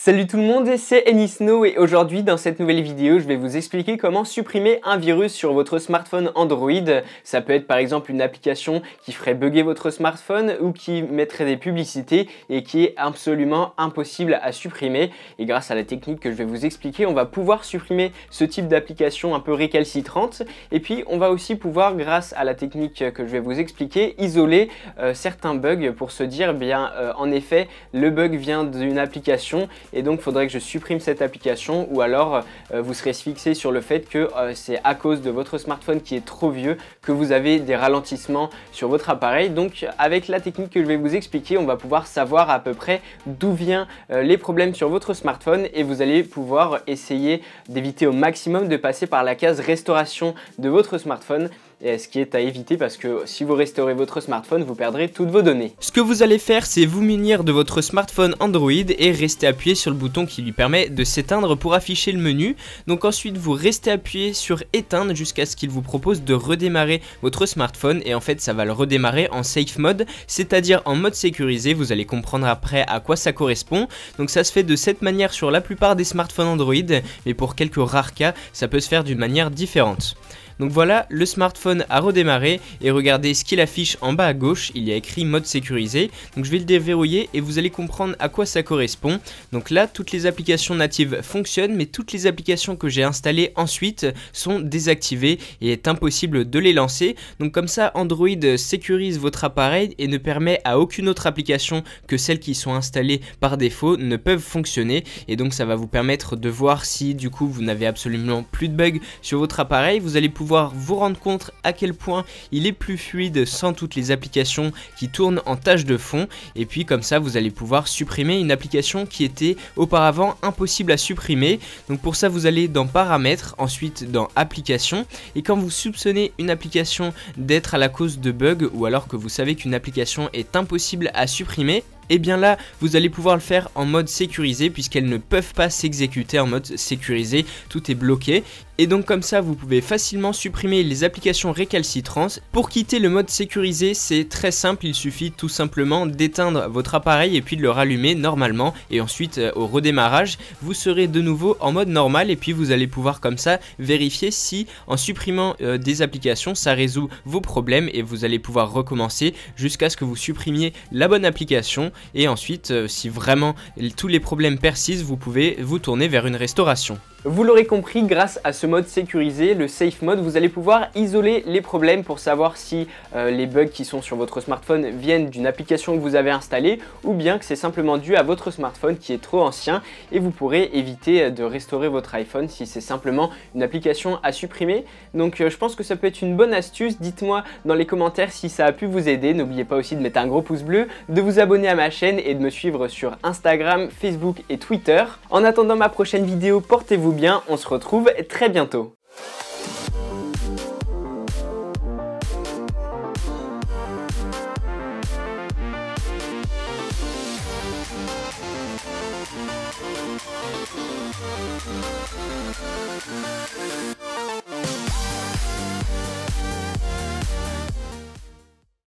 Salut tout le monde, c'est Enisno et aujourd'hui dans cette nouvelle vidéo je vais vous expliquer comment supprimer un virus sur votre smartphone Android. Ça peut être par exemple une application qui ferait bugger votre smartphone ou qui mettrait des publicités et qui est absolument impossible à supprimer. Et grâce à la technique que je vais vous expliquer, on va pouvoir supprimer ce type d'application un peu récalcitrante et puis on va aussi pouvoir grâce à la technique que je vais vous expliquer isoler euh, certains bugs pour se dire eh bien euh, en effet le bug vient d'une application et donc faudrait que je supprime cette application ou alors euh, vous serez fixé sur le fait que euh, c'est à cause de votre smartphone qui est trop vieux que vous avez des ralentissements sur votre appareil. Donc avec la technique que je vais vous expliquer, on va pouvoir savoir à peu près d'où viennent euh, les problèmes sur votre smartphone et vous allez pouvoir essayer d'éviter au maximum de passer par la case restauration de votre smartphone et ce qui est à éviter parce que si vous restaurez votre smartphone, vous perdrez toutes vos données. Ce que vous allez faire, c'est vous munir de votre smartphone Android et rester appuyé sur le bouton qui lui permet de s'éteindre pour afficher le menu. Donc ensuite, vous restez appuyé sur éteindre jusqu'à ce qu'il vous propose de redémarrer votre smartphone et en fait, ça va le redémarrer en safe mode, c'est-à-dire en mode sécurisé. Vous allez comprendre après à quoi ça correspond. Donc ça se fait de cette manière sur la plupart des smartphones Android, mais pour quelques rares cas, ça peut se faire d'une manière différente. Donc voilà, le smartphone a redémarré et regardez ce qu'il affiche en bas à gauche, il y a écrit mode sécurisé. Donc je vais le déverrouiller et vous allez comprendre à quoi ça correspond. Donc là, toutes les applications natives fonctionnent, mais toutes les applications que j'ai installées ensuite sont désactivées et est impossible de les lancer. Donc comme ça, Android sécurise votre appareil et ne permet à aucune autre application que celles qui sont installées par défaut ne peuvent fonctionner. Et donc ça va vous permettre de voir si du coup vous n'avez absolument plus de bugs sur votre appareil. Vous allez pouvoir vous rendre compte à quel point il est plus fluide sans toutes les applications qui tournent en tâche de fond et puis comme ça vous allez pouvoir supprimer une application qui était auparavant impossible à supprimer. Donc pour ça vous allez dans paramètres, ensuite dans applications et quand vous soupçonnez une application d'être à la cause de bugs ou alors que vous savez qu'une application est impossible à supprimer, et eh bien là vous allez pouvoir le faire en mode sécurisé puisqu'elles ne peuvent pas s'exécuter en mode sécurisé, tout est bloqué et donc comme ça vous pouvez facilement supprimer les applications récalcitrantes. Pour quitter le mode sécurisé c'est très simple, il suffit tout simplement d'éteindre votre appareil et puis de le rallumer normalement et ensuite euh, au redémarrage vous serez de nouveau en mode normal et puis vous allez pouvoir comme ça vérifier si en supprimant euh, des applications ça résout vos problèmes et vous allez pouvoir recommencer jusqu'à ce que vous supprimiez la bonne application et ensuite, euh, si vraiment tous les problèmes persistent, vous pouvez vous tourner vers une restauration. Vous l'aurez compris, grâce à ce mode sécurisé, le Safe Mode, vous allez pouvoir isoler les problèmes pour savoir si euh, les bugs qui sont sur votre smartphone viennent d'une application que vous avez installée ou bien que c'est simplement dû à votre smartphone qui est trop ancien et vous pourrez éviter euh, de restaurer votre iPhone si c'est simplement une application à supprimer. Donc euh, je pense que ça peut être une bonne astuce. Dites-moi dans les commentaires si ça a pu vous aider. N'oubliez pas aussi de mettre un gros pouce bleu, de vous abonner à ma chaîne et de me suivre sur Instagram, Facebook et Twitter. En attendant ma prochaine vidéo, portez-vous bien, on se retrouve très bientôt.